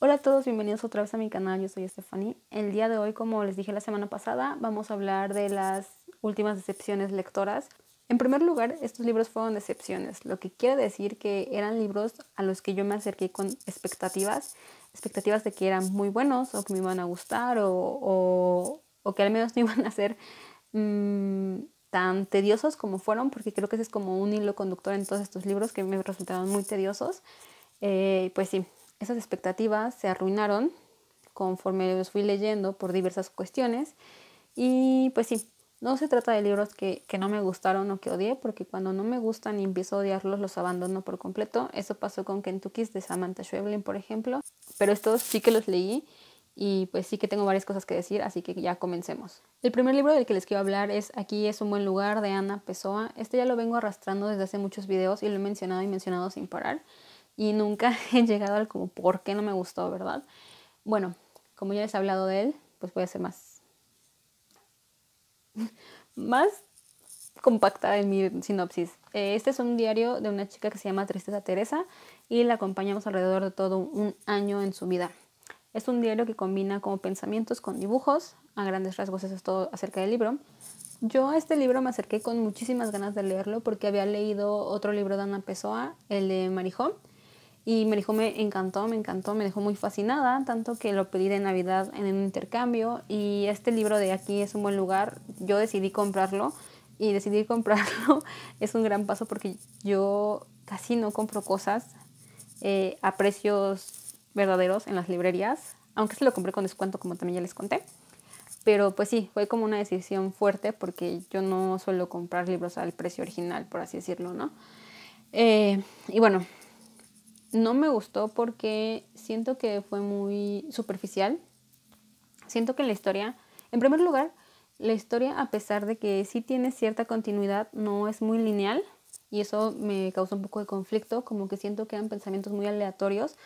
Hola a todos, bienvenidos otra vez a mi canal, yo soy Stephanie. El día de hoy, como les dije la semana pasada, vamos a hablar de las últimas decepciones lectoras. En primer lugar, estos libros fueron decepciones, lo que quiere decir que eran libros a los que yo me acerqué con expectativas, expectativas de que eran muy buenos o que me iban a gustar o, que al menos no iban a ser mm, tan tediosos como fueron, porque creo que ese es como un hilo conductor en todos estos libros que me resultaron muy tediosos. Eh, pues sí, esas expectativas se arruinaron conforme los fui leyendo por diversas cuestiones y pues sí, no se trata de libros que, no me gustaron o que odié, porque cuando no me gustan y empiezo a odiarlos, los abandono por completo. Eso pasó con Kentucky's de Samantha Schweblin, por ejemplo. Pero estos sí que los leí y pues sí que tengo varias cosas que decir, así que ya comencemos. El primer libro del que les quiero hablar es Aquí es un buen lugar de Ana Pessoa. Este ya lo vengo arrastrando desde hace muchos videos y lo he mencionado y mencionado sin parar y nunca he llegado al como por qué no me gustó, ¿verdad? Bueno, como ya les he hablado de él, pues voy a ser más, más compacta en mi sinopsis. Eh, este es un diario de una chica que se llama Tristeza Teresa y la acompañamos alrededor de todo un año en su vida. Es un diario que combina como pensamientos con dibujos, a grandes rasgos eso es todo acerca del libro. Yo a este libro me acerqué con muchísimas ganas de leerlo porque había leído otro libro de Ana Pessoa, el de Marijón. Y me dijo, me encantó, me encantó, me dejó muy fascinada, tanto que lo pedí de Navidad en un intercambio y este libro de aquí es un buen lugar, yo decidí comprarlo y decidí comprarlo es un gran paso porque yo casi no compro cosas eh, a precios verdaderos en las librerías, aunque se lo compré con descuento como también ya les conté. Pero pues sí, fue como una decisión fuerte porque yo no suelo comprar libros al precio original, por así decirlo, ¿no? Eh, y bueno, no me gustó porque siento que fue muy superficial. Siento que la historia, en primer lugar, la historia a pesar de que sí tiene cierta continuidad, no es muy lineal y eso me causó un poco de conflicto, como que siento que eran pensamientos muy aleatorios.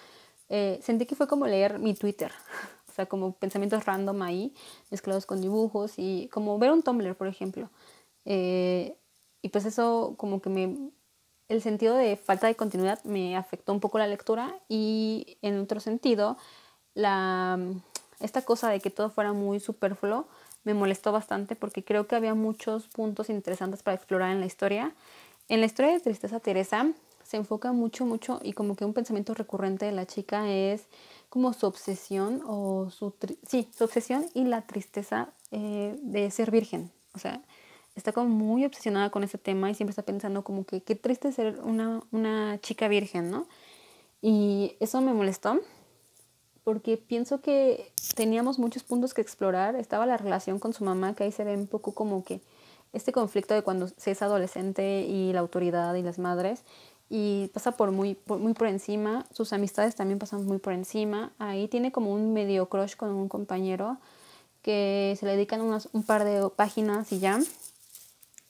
Eh, sentí que fue como leer mi Twitter, o sea, como pensamientos random ahí, mezclados con dibujos y como ver un Tumblr, por ejemplo. Eh, y pues eso como que me el sentido de falta de continuidad me afectó un poco la lectura y en otro sentido, la, esta cosa de que todo fuera muy superfluo me molestó bastante porque creo que había muchos puntos interesantes para explorar en la historia. En la historia de Tristeza Teresa se enfoca mucho, mucho y como que un pensamiento recurrente de la chica es como su obsesión o su, sí, su obsesión y la tristeza eh, de ser virgen. O sea, está como muy obsesionada con ese tema y siempre está pensando como que qué triste ser una, chica virgen, ¿no? Y eso me molestó porque pienso que teníamos muchos puntos que explorar. Estaba la relación con su mamá, que ahí se ve un poco como que este conflicto de cuando se es adolescente y la autoridad y las madres, y pasa por muy, por, muy por encima, sus amistades también pasan muy por encima, ahí tiene como un medio crush con un compañero que se le dedican unas, un par de páginas y ya,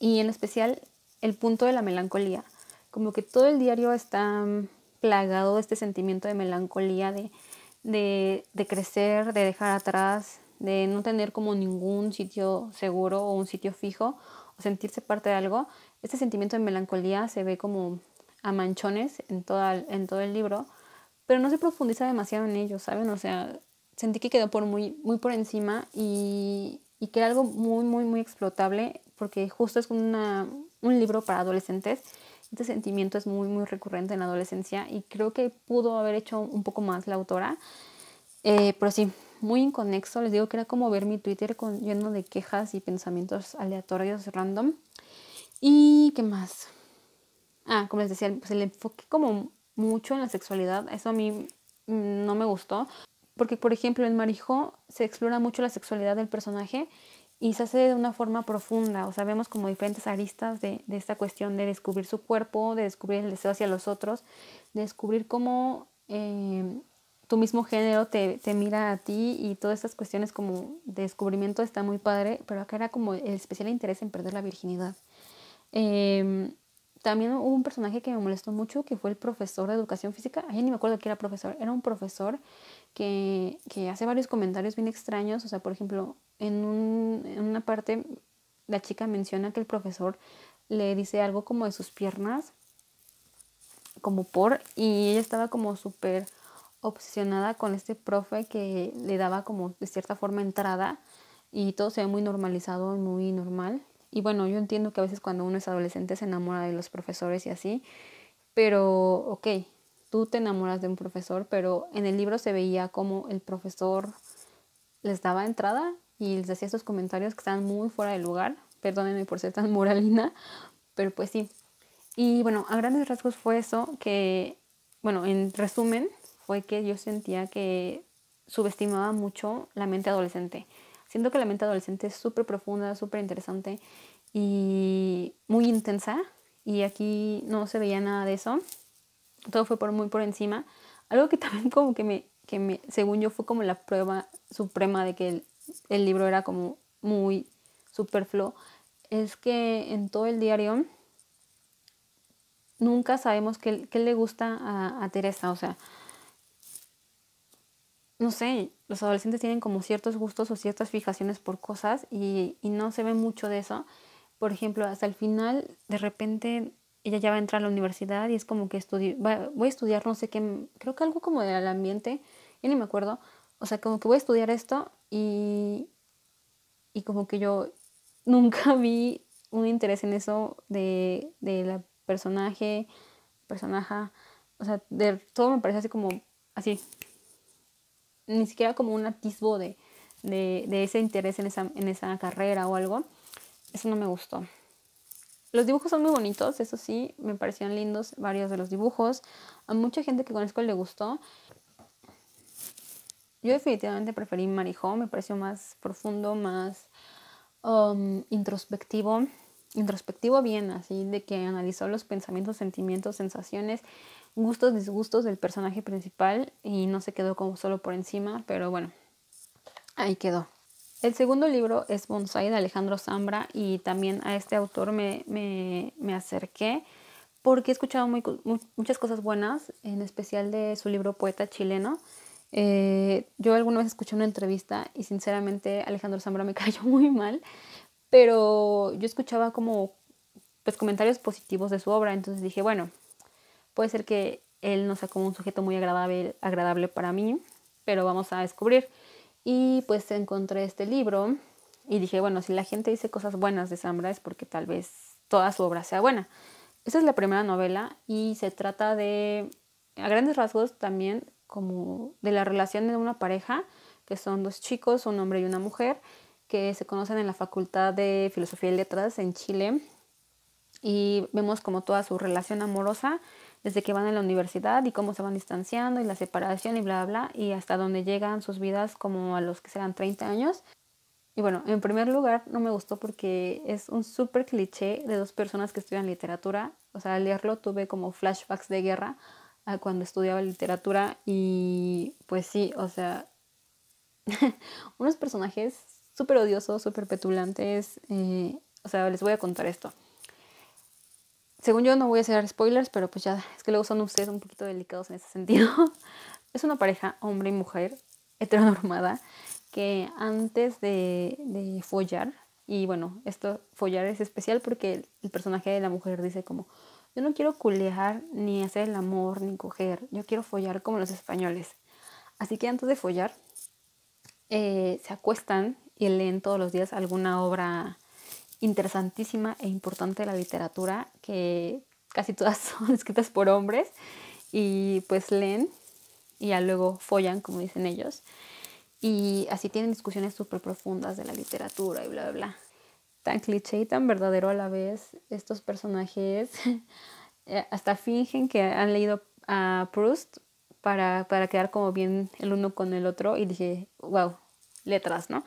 y en especial el punto de la melancolía. Como que todo el diario está mm, plagado de este sentimiento de melancolía, de, de, crecer, de dejar atrás, de no tener como ningún sitio seguro o un sitio fijo o sentirse parte de algo. Este sentimiento de melancolía se ve como a manchones en, toda, en todo el libro, pero no se profundiza demasiado en ello, ¿saben? O sea, sentí que quedó por muy, muy por encima y, y que era algo muy, muy, muy explotable porque justo es un libro para adolescentes. Este sentimiento es muy, muy recurrente en la adolescencia y creo que pudo haber hecho un poco más la autora. Eh, pero sí, muy inconexo. Les digo que era como ver mi Twitter lleno de quejas y pensamientos aleatorios, random. ¿Y qué más? Ah, como les decía, pues el enfoque como mucho en la sexualidad. Eso a mí mm, no me gustó. Porque, por ejemplo, en Marijo se explora mucho la sexualidad del personaje y se hace de una forma profunda, o sea, vemos como diferentes aristas de, esta cuestión de descubrir su cuerpo, de descubrir el deseo hacia los otros, de descubrir cómo eh, tu mismo género te, mira a ti y todas estas cuestiones como descubrimiento está muy padre, pero acá era como el especial interés en perder la virginidad. Em, también hubo un personaje que me molestó mucho, que fue el profesor de educación física. Ay, ni me acuerdo que era profesor. Era un profesor que, hace varios comentarios bien extraños. O sea, por ejemplo, en, un, en una parte la chica menciona que el profesor le dice algo como de sus piernas, como por, y ella estaba como súper obsesionada con este profe que le daba como de cierta forma entrada y todo se ve muy normalizado, muy normal. Y bueno, yo entiendo que a veces cuando uno es adolescente se enamora de los profesores y así, pero ok, tú te enamoras de un profesor, pero en el libro se veía como el profesor les daba entrada y les hacía estos comentarios que estaban muy fuera de lugar. Perdónenme por ser tan moralina, pero pues sí. Y bueno, a grandes rasgos fue eso que, bueno, en resumen, fue que yo sentía que subestimaba mucho la mente adolescente. Siento que la mente adolescente es súper profunda, súper interesante y muy intensa. Y aquí no se veía nada de eso. Todo fue por muy por encima. Algo que también como que me, que me según yo, fue como la prueba suprema de que el, libro era como muy superfluo, es que en todo el diario nunca sabemos qué, le gusta a, a Teresa. O sea, no sé, los adolescentes tienen como ciertos gustos o ciertas fijaciones por cosas y, no se ve mucho de eso. Por ejemplo, hasta el final, de repente, ella ya va a entrar a la universidad y es como que estudio, voy a estudiar no sé qué, creo que algo como del ambiente, ya ni me acuerdo. O sea, como que voy a estudiar esto y, y como que yo nunca vi un interés en eso de, de la personaje, personaja. O sea, de, todo me parece así como así, ni siquiera como un atisbo de, ese interés en esa, carrera o algo, eso no me gustó. Los dibujos son muy bonitos, eso sí, me parecían lindos varios de los dibujos. A mucha gente que conozco le gustó. Yo definitivamente preferí Marijó, me pareció más profundo, más um, introspectivo. Introspectivo bien, así de que analizó los pensamientos, sentimientos, sensaciones gustos, disgustos del personaje principal y no se quedó como solo por encima, pero bueno, ahí quedó. El segundo libro es Bonsai de Alejandro Zambra y también a este autor me, acerqué porque he escuchado muchas cosas buenas, en especial de su libro Poeta Chileno. Eh, yo alguna vez escuché una entrevista y sinceramente Alejandro Zambra me cayó muy mal, pero yo escuchaba como pues, comentarios positivos de su obra, entonces dije, bueno, Puede ser que él no sea como un sujeto muy agradable, agradable para mí, pero vamos a descubrir. Y pues encontré este libro y dije, bueno, si la gente dice cosas buenas de Sambra es porque tal vez toda su obra sea buena. Esta es la primera novela y se trata de, a grandes rasgos también, como de la relación de una pareja, que son dos chicos, un hombre y una mujer, que se conocen en la Facultad de Filosofía y Letras en Chile. Y vemos como toda su relación amorosa desde que van a la universidad y cómo se van distanciando y la separación y bla, bla, bla, y hasta dónde llegan sus vidas como a los que serán 30 años. Y bueno, en primer lugar, no me gustó porque es un súper cliché de dos personas que estudian literatura. O sea, al leerlo tuve como flashbacks de guerra a cuando estudiaba literatura y pues sí, o sea, unos personajes súper odiosos, súper petulantes. Eh, o sea, les voy a contar esto. Según yo no voy a hacer spoilers, pero pues ya, es que luego son ustedes un poquito delicados en ese sentido. Es una pareja, hombre y mujer, heteronormada, que antes de, follar, y bueno, esto follar es especial porque el, personaje de la mujer dice como, yo no quiero culear, ni hacer el amor, ni coger, yo quiero follar como los españoles. Así que antes de follar, eh, se acuestan y leen todos los días alguna obra interesantísima e importante la literatura, que casi todas son escritas por hombres y pues leen y ya luego follan, como dicen ellos. Y así tienen discusiones súper profundas de la literatura y bla, bla, bla. Tan cliché y tan verdadero a la vez, estos personajes eh, hasta fingen que han leído a Proust para, para quedar como bien el uno con el otro y dije, wow, letras, ¿no?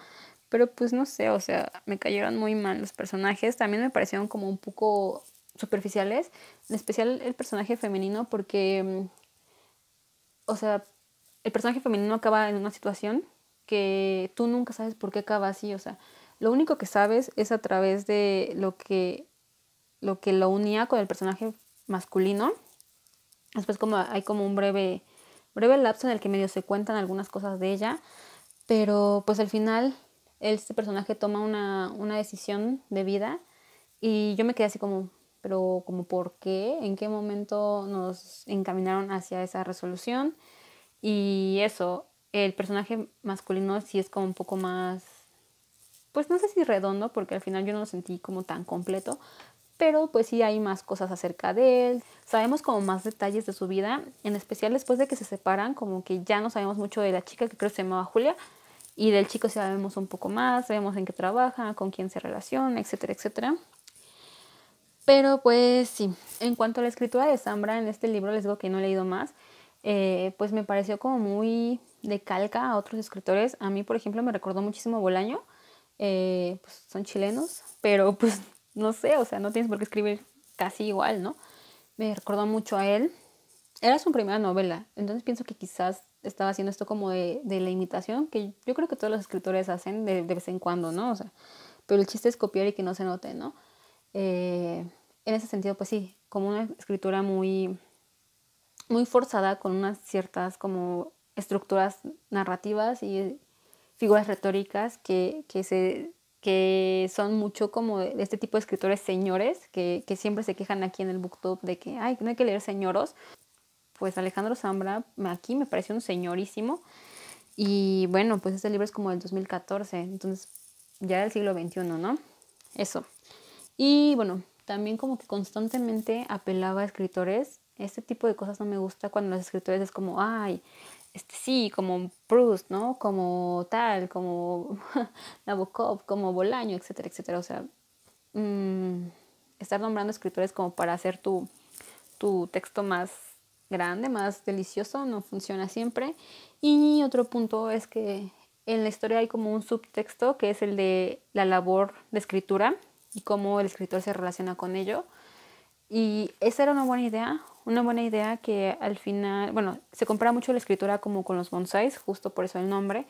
Pero pues no sé, o sea, me cayeron muy mal los personajes. También me parecieron como un poco superficiales, en especial el personaje femenino porque, mm, o sea, el personaje femenino acaba en una situación que tú nunca sabes por qué acaba así, o sea, lo único que sabes es a través de lo que lo, que lo unía con el personaje masculino. Después como hay como un breve, breve lapso en el que medio se cuentan algunas cosas de ella, pero pues al final este personaje toma una, una decisión de vida y yo me quedé así como, pero como por qué, en qué momento nos encaminaron hacia esa resolución y eso, el personaje masculino sí es como un poco más, pues no sé si redondo, porque al final yo no lo sentí como tan completo, pero pues sí hay más cosas acerca de él, sabemos como más detalles de su vida, en especial después de que se separan, como que ya no sabemos mucho de la chica que creo se llamaba Julia, y del chico sabemos un poco más, sabemos en qué trabaja, con quién se relaciona, etcétera, etcétera. Pero pues sí, en cuanto a la escritura de Zambra, en este libro les digo que no he leído más, eh, pues me pareció como muy de calca a otros escritores. A mí, por ejemplo, me recordó muchísimo Bolaño, eh, pues son chilenos, pero pues no sé, o sea, no tienes por qué escribir casi igual, ¿no? Me recordó mucho a él. Era su primera novela, entonces pienso que quizás estaba haciendo esto como de, de, la imitación, que yo creo que todos los escritores hacen de, vez en cuando, ¿no? O sea, pero el chiste es copiar y que no se note, ¿no? Eh, en ese sentido, pues sí, como una escritura muy, muy forzada con unas ciertas como estructuras narrativas y figuras retóricas que, que se que son mucho como de este tipo de escritores señores que, que, siempre se quejan aquí en el booktube de que Ay, no hay que leer señoros pues Alejandro Zambra aquí me pareció un señorísimo. Y bueno, pues este libro es como del 2014, entonces ya del siglo XXI, ¿no? Eso. Y bueno, también como que constantemente apelaba a escritores. Este tipo de cosas no me gusta cuando los escritores es como, ay, este sí, como Proust, ¿no? Como tal, como Nabokov, como Bolaño, etcétera, etcétera. O sea, mm, estar nombrando escritores como para hacer tu, tu texto más grande, más delicioso, no funciona siempre. Y otro punto es que en la historia hay como un subtexto que es el de la labor de escritura y cómo el escritor se relaciona con ello. Y esa era una buena idea, una buena idea que al final, bueno, se compara mucho la escritura como con los bonsáis, justo por eso el nombre,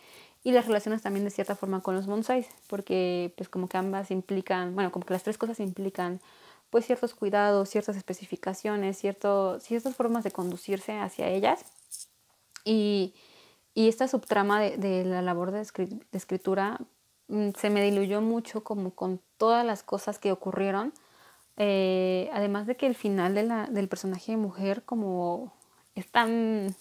y las relaciones también de cierta forma con los bonsáis, porque pues como que ambas implican, bueno, como que las tres cosas implican pues, ciertos cuidados, ciertas especificaciones, ciertas formas de conducirse hacia ellas. Y, esta subtrama de, la labor de, escritura mm, se me diluyó mucho como con todas las cosas que ocurrieron. Eh, además de que el final del personaje de mujer como es tan,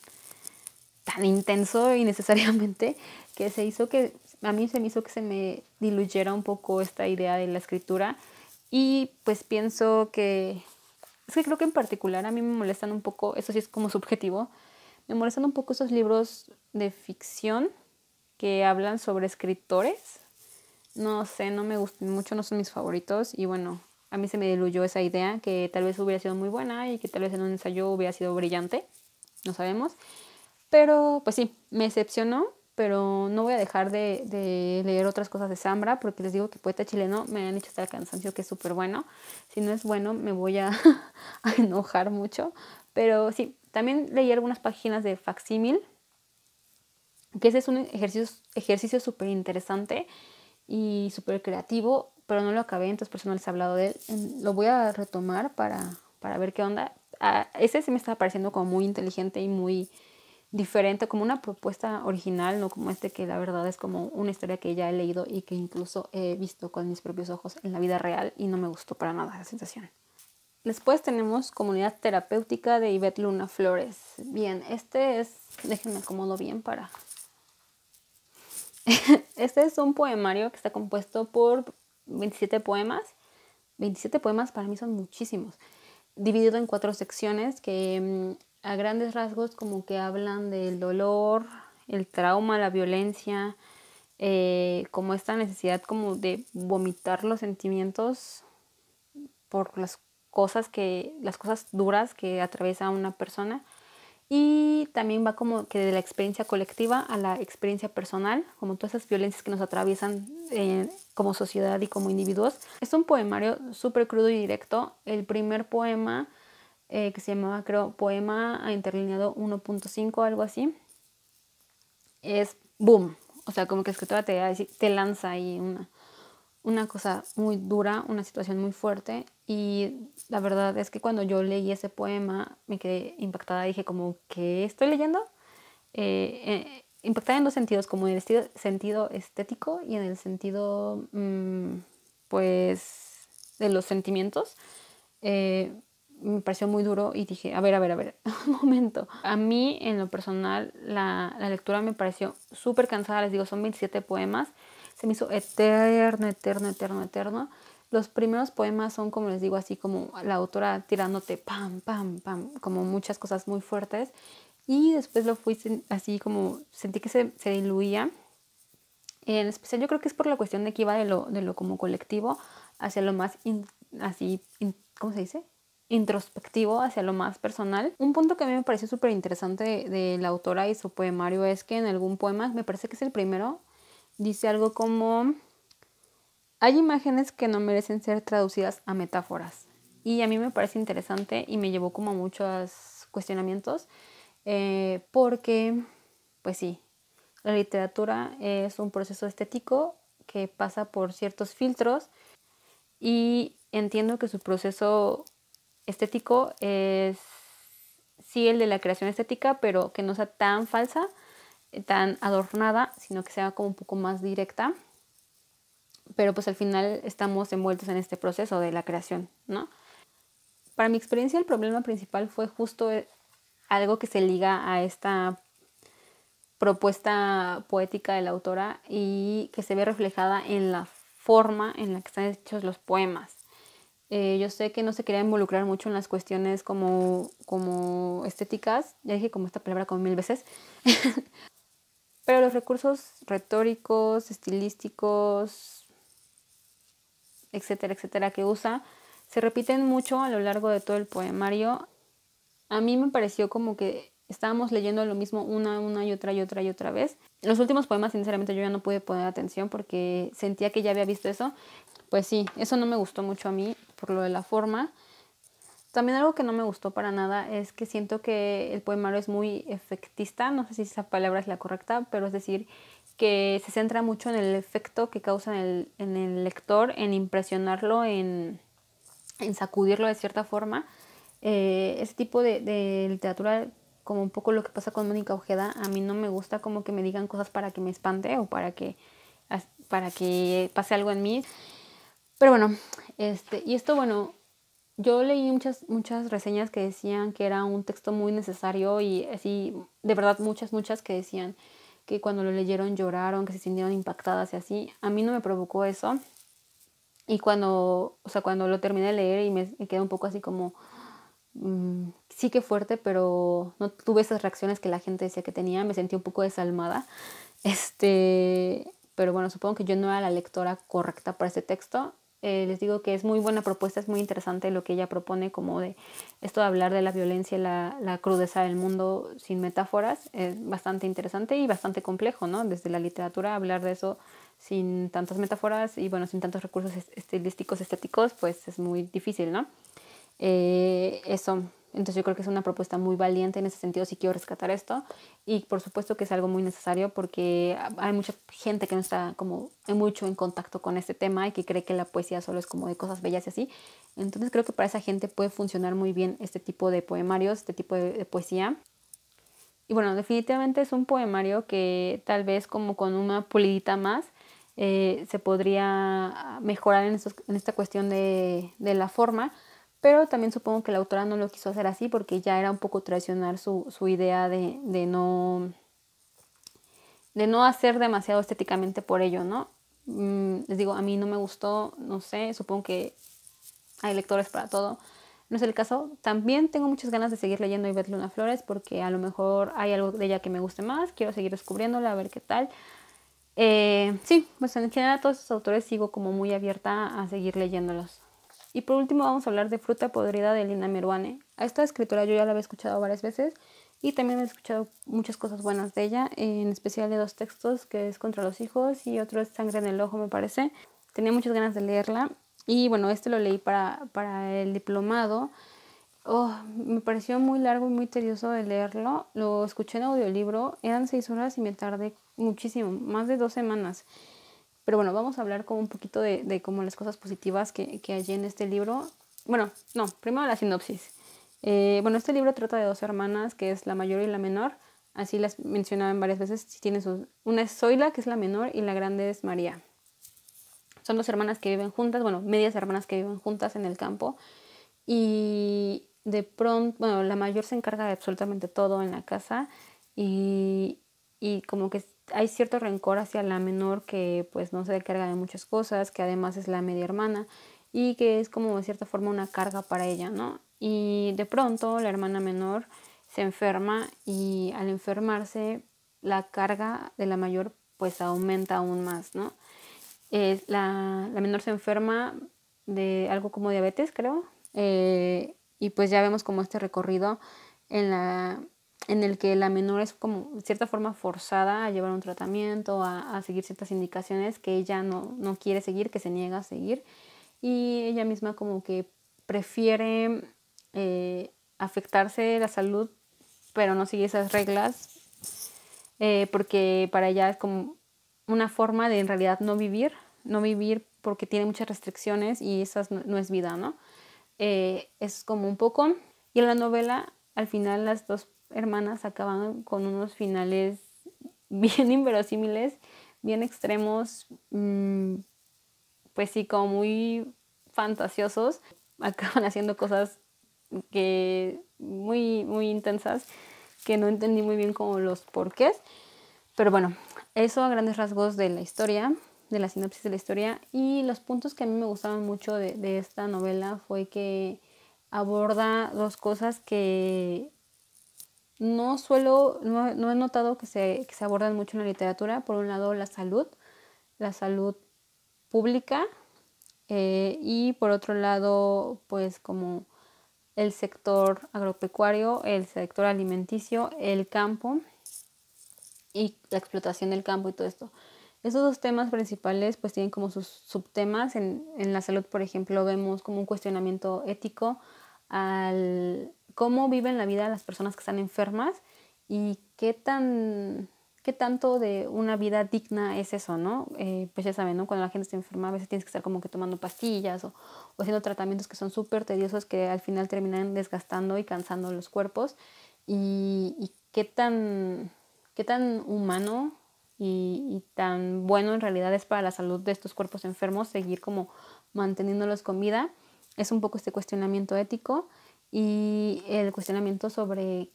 tan intenso y necesariamente que se hizo que, a mí se me hizo que se me diluyera un poco esta idea de la escritura y pues pienso que, es que creo que en particular a mí me molestan un poco, eso sí es como subjetivo, me molestan un poco esos libros de ficción que hablan sobre escritores. No sé, no me gustan mucho, no son mis favoritos y bueno, a mí se me diluyó esa idea que tal vez hubiera sido muy buena y que tal vez en un ensayo hubiera sido brillante, no sabemos. Pero pues sí, me decepcionó pero no voy a dejar de, leer otras cosas de Sambra. porque les digo que poeta chileno me han hecho hasta cansancio que es súper bueno. Si no es bueno me voy a, enojar mucho. Pero sí, también leí algunas páginas de facsímil, que ese es un ejercicio súper interesante y súper creativo, pero no lo acabé, entonces por eso no les he hablado de él. Lo voy a retomar para, ver qué onda. Ah, ese se me está pareciendo como muy inteligente y muy diferente, como una propuesta original, no como este que la verdad es como una historia que ya he leído y que incluso he visto con mis propios ojos en la vida real y no me gustó para nada esa sensación. Después tenemos Comunidad Terapéutica de Ivette Luna Flores. Bien, este es, déjenme acomodo bien para... este es un poemario que está compuesto por 27 poemas. 27 poemas para mí son muchísimos. Dividido en cuatro secciones que mm, a grandes rasgos como que hablan del dolor, el trauma, la violencia, eh, como esta necesidad como de vomitar los sentimientos por las cosas que, las cosas duras que atraviesa una persona. Y también va como que de la experiencia colectiva a la experiencia personal, como todas esas violencias que nos atraviesan eh, como sociedad y como individuos. Es un poemario súper crudo y directo. El primer poema eh, que se llamaba, creo, Poema a Interlineado 1.5, algo así, es boom. O sea, como que escritora te, te lanza ahí una, una cosa muy dura, una situación muy fuerte. Y la verdad es que cuando yo leí ese poema me quedé impactada. Dije como, ¿qué estoy leyendo? Eh, eh, impactada en dos sentidos, como en el sentido estético y en el sentido, mm, pues, de los sentimientos me pareció muy duro y dije, a ver, a ver, a ver, un momento. A mí, en lo personal, la, la lectura me pareció súper cansada, les digo, son 27 poemas, se me hizo eterno, eterno, eterno, eterno. Los primeros poemas son, como les digo, así como la autora tirándote, pam, pam, pam, como muchas cosas muy fuertes. Y después lo fui así como, sentí que se, se diluía. En especial yo creo que es por la cuestión de que iba de lo, de lo como colectivo hacia lo más, así, ¿cómo se dice? introspectivo hacia lo más personal. Un punto que a mí me pareció súper interesante de, la autora y su poemario es que en algún poema, me parece que es el primero, dice algo como, hay imágenes que no merecen ser traducidas a metáforas. Y a mí me parece interesante y me llevó como muchos cuestionamientos, eh, porque, pues sí, la literatura es un proceso estético que pasa por ciertos filtros y entiendo que su proceso estético es sí el de la creación estética, pero que no sea tan falsa, eh, tan adornada, sino que sea como un poco más directa. Pero pues al final estamos envueltos en este proceso de la creación, ¿no? Para mi experiencia el problema principal fue justo eh, algo que se liga a esta propuesta poética de la autora y que se ve reflejada en la forma en la que están hechos los poemas. Eh, yo sé que no se quería involucrar mucho en las cuestiones como, como estéticas, ya dije como esta palabra como mil veces, pero los recursos retóricos, estilísticos, etcétera, etcétera, que usa, se repiten mucho a lo largo de todo el poemario. A mí me pareció como que estábamos leyendo lo mismo una, una y otra y otra y otra vez. Los últimos poemas, sinceramente, yo ya no pude poner atención porque sentía que ya había visto eso. Pues sí, eso no me gustó mucho a mí lo de la forma. También algo que no me gustó para nada es que siento que el poemario es muy efectista, no sé si esa palabra es la correcta, pero es decir, que se centra mucho en el efecto que causa en el, lector, en impresionarlo, en, en, sacudirlo de cierta forma. Eh, ese tipo de, de, literatura, como un poco lo que pasa con Mónica Ojeda, a mí no me gusta como que me digan cosas para que me espante o para que, para que pase algo en mí. Pero bueno, este, y esto, bueno, yo leí muchas, muchas reseñas que decían que era un texto muy necesario y así, de verdad, muchas, muchas que decían que cuando lo leyeron lloraron, que se sintieron impactadas y así. A mí no me provocó eso. Y cuando, o sea, cuando lo terminé de leer y me, quedé un poco así como, mm, sí que fuerte, pero no tuve esas reacciones que la gente decía que tenía, me sentí un poco desalmada. Este, pero bueno, supongo que yo no era la lectora correcta para este texto eh, les digo que es muy buena propuesta, es muy interesante lo que ella propone, como de esto de hablar de la violencia, la, crudeza del mundo sin metáforas, es bastante interesante y bastante complejo, ¿no? Desde la literatura hablar de eso sin tantas metáforas y bueno, sin tantos recursos estilísticos, estéticos, pues es muy difícil, ¿no? Eh, eso. Entonces yo creo que es una propuesta muy valiente en ese sentido, si quiero rescatar esto. Y por supuesto que es algo muy necesario porque hay mucha gente que no está como mucho en contacto con este tema y que cree que la poesía solo es como de cosas bellas y así. Entonces creo que para esa gente puede funcionar muy bien este tipo de poemarios, este tipo de, poesía. Y bueno, definitivamente es un poemario que tal vez como con una pulidita más eh, se podría mejorar en, esta cuestión de, la forma, pero también supongo que la autora no lo quiso hacer así porque ya era un poco traicionar su, idea de, no de no hacer demasiado estéticamente por ello, ¿no? Mm, les digo, a mí no me gustó, no sé, supongo que hay lectores para todo. No es el caso. También tengo muchas ganas de seguir leyendo Ivette Luna Flores porque a lo mejor hay algo de ella que me guste más. Quiero seguir descubriéndola, a ver qué tal. Eh, sí, pues en general a todos estos autores sigo como muy abierta a seguir leyéndolos. Y por último vamos a hablar de Fruta Podrida de Lina Meruane. A esta escritora yo ya la había escuchado varias veces y también he escuchado muchas cosas buenas de ella, en especial de dos textos, que es Contra los hijos y otro es Sangre en el ojo, me parece. Tenía muchas ganas de leerla y bueno, este lo leí para, el diplomado. Oh, me pareció muy largo y muy tedioso de leerlo. Lo escuché en audiolibro, eran seis horas y me tardé muchísimo, más de dos semanas. Pero bueno, vamos a hablar como un poquito de, como las cosas positivas que, que hay en este libro. Bueno, no, primero la sinopsis. Eh, bueno, este libro trata de dos hermanas, que es la mayor y la menor. Así las mencionaban varias veces. Tiene una es Zoila, que es la menor, y la grande es María. Son dos hermanas que viven juntas, bueno, medias hermanas que viven juntas en el campo. Y de pronto, bueno, la mayor se encarga de absolutamente todo en la casa. Y, y como que hay cierto rencor hacia la menor que pues no se carga de muchas cosas, que además es la media hermana y que es como de cierta forma una carga para ella, ¿no? Y de pronto la hermana menor se enferma y al enfermarse la carga de la mayor pues aumenta aún más, ¿no? Eh, la, menor se enferma de algo como diabetes, creo, eh, y pues ya vemos como este recorrido en la en el que la menor es como de cierta forma forzada a llevar un tratamiento, a, seguir ciertas indicaciones que ella no, no, quiere seguir, que se niega a seguir, y ella misma como que prefiere eh, afectarse la salud, pero no sigue esas reglas, eh, porque para ella es como una forma de en realidad no vivir, no vivir porque tiene muchas restricciones y esas no, es vida, ¿no? Eh, es como un poco, y en la novela al final las dos hermanas acaban con unos finales bien inverosímiles, bien extremos, mm, pues sí, como muy fantasiosos, acaban haciendo cosas que muy, muy intensas, que no entendí muy bien como los porqués. Pero bueno, eso a grandes rasgos de la historia, de la sinopsis de la historia. Y los puntos que a mí me gustaban mucho de esta novela fue que aborda dos cosas que no suelo, no, he notado que se, abordan mucho en la literatura. Por un lado, la salud, la salud pública eh, y por otro lado, pues como el sector agropecuario, el sector alimenticio, el campo y la explotación del campo y todo esto. esos dos temas principales pues tienen como sus subtemas. En, en la salud, por ejemplo, vemos como un cuestionamiento ético al, cómo viven la vida las personas que están enfermas y qué tan qué tanto de una vida digna es eso, ¿no? Eh, pues ya saben, Cuando la gente está enferma, a veces tienes que estar como que tomando pastillas o, haciendo tratamientos que son súper tediosos que al final terminan desgastando y cansando los cuerpos. Y, qué, tan, qué tan humano y, y, tan bueno en realidad es para la salud de estos cuerpos enfermos seguir como manteniéndolos con vida. Es un poco este cuestionamiento ético y el cuestionamiento sobre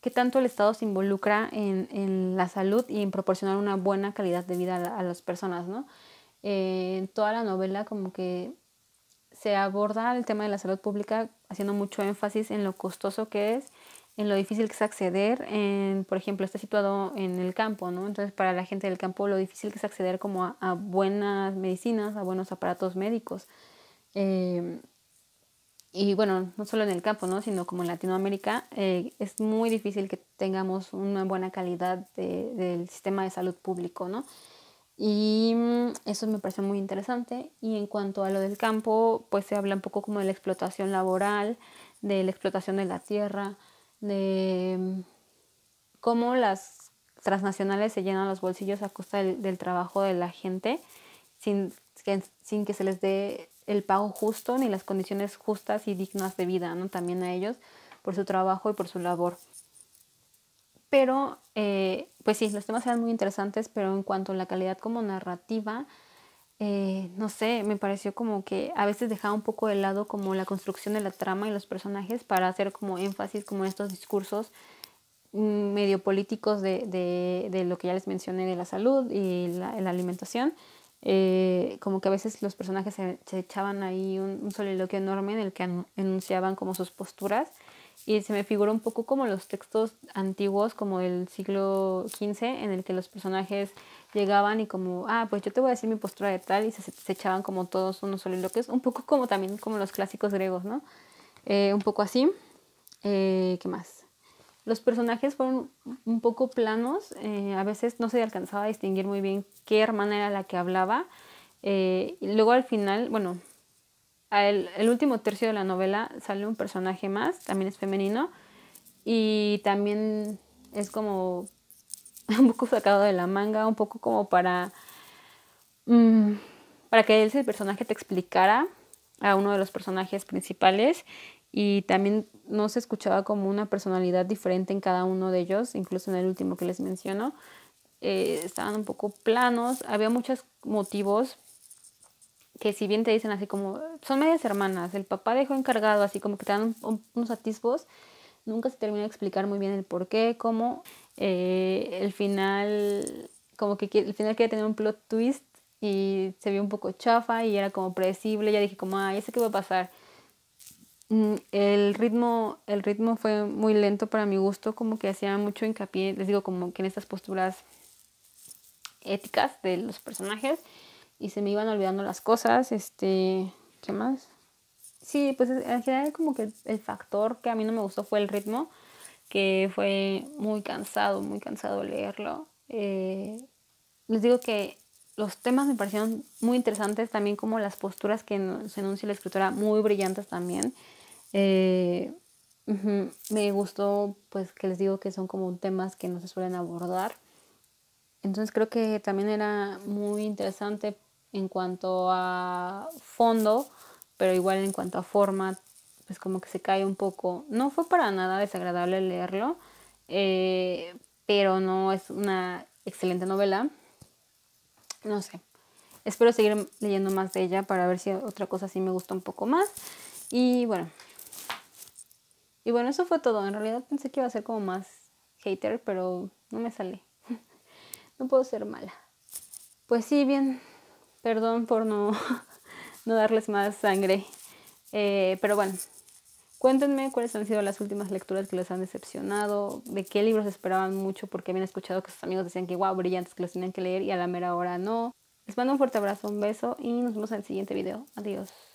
qué tanto el Estado se involucra en, en la salud y en proporcionar una buena calidad de vida a, las personas, ¿no? Eh, en toda la novela como que se aborda el tema de la salud pública haciendo mucho énfasis en lo costoso que es, en lo difícil que es acceder, en, por ejemplo, está situado en el campo, ¿no? Entonces para la gente del campo lo difícil que es acceder como a, buenas medicinas, a buenos aparatos médicos. Eh, y bueno, no solo en el campo, ¿no? sino como en Latinoamérica, eh, es muy difícil que tengamos una buena calidad de, del sistema de salud público, ¿no? Y mm, eso me parece muy interesante. Y en cuanto a lo del campo, pues se habla un poco como de la explotación laboral, de la explotación de la tierra, de mm, cómo las transnacionales se llenan los bolsillos a costa del, trabajo de la gente sin sin que se les dé el pago justo ni las condiciones justas y dignas de vida, ¿no? También a ellos por su trabajo y por su labor. Pero, eh, pues sí, los temas eran muy interesantes, pero en cuanto a la calidad como narrativa, eh, no sé, me pareció como que a veces dejaba un poco de lado como la construcción de la trama y los personajes para hacer como énfasis como estos discursos mm, medio políticos de, de, lo que ya les mencioné de la salud y la alimentación eh, como que a veces los personajes se, echaban ahí un, soliloquio enorme en el que enunciaban como sus posturas y se me figuró un poco como los textos antiguos como del siglo XV en el que los personajes llegaban y como, ah, pues yo te voy a decir mi postura de tal y se, echaban como todos unos soliloquios, un poco como también como los clásicos griegos, ¿no? Eh, un poco así. Eh, ¿Qué más? Los personajes fueron un poco planos, eh, a veces no se alcanzaba a distinguir muy bien qué hermana era la que hablaba. Eh, luego al final, bueno, el, último tercio de la novela sale un personaje más, también es femenino, y también es como un poco sacado de la manga, un poco como para, mm, para que ese personaje te explicara a uno de los personajes principales y también no se escuchaba como una personalidad diferente en cada uno de ellos, incluso en el último que les menciono. Eh, estaban un poco planos, había muchos motivos que si bien te dicen así como, son medias hermanas, el papá dejó encargado, así como que te dan unos atisbos, nunca se termina de explicar muy bien el por qué, cómo, eh, el final, como que el final quería tener un plot twist y se vio un poco chafa y era como predecible, ya dije como, ah, ya sé qué va a pasar, Mm, el ritmo, el ritmo fue muy lento para mi gusto, como que hacía mucho hincapié, les digo, como que en estas posturas éticas de los personajes y se me iban olvidando las cosas, este, ¿qué más? Sí, pues en general como que el factor que a mí no me gustó fue el ritmo, que fue muy cansado, muy cansado leerlo. Eh, les digo que los temas me parecieron muy interesantes, también como las posturas que se enuncia la escritora, muy brillantes también. Eh, Me gustó, pues que les digo que son como temas que no se suelen abordar. Entonces creo que también era muy interesante en cuanto a fondo, pero igual en cuanto a forma, pues como que se cae un poco. No fue para nada desagradable leerlo, eh, pero no es una excelente novela. No sé. Espero seguir leyendo más de ella para ver si otra cosa sí me gusta un poco más. Y bueno, y bueno, eso fue todo. En realidad pensé que iba a ser como más hater, pero no me sale. no puedo ser mala. Pues sí, bien. Perdón por no, no darles más sangre. Eh, pero bueno, Cuéntenme cuáles han sido las últimas lecturas que les han decepcionado, de qué libros esperaban mucho porque habían escuchado que sus amigos decían que wow, brillantes que los tenían que leer y a la mera hora no. Les mando un fuerte abrazo, un beso y nos vemos en el siguiente video. Adiós.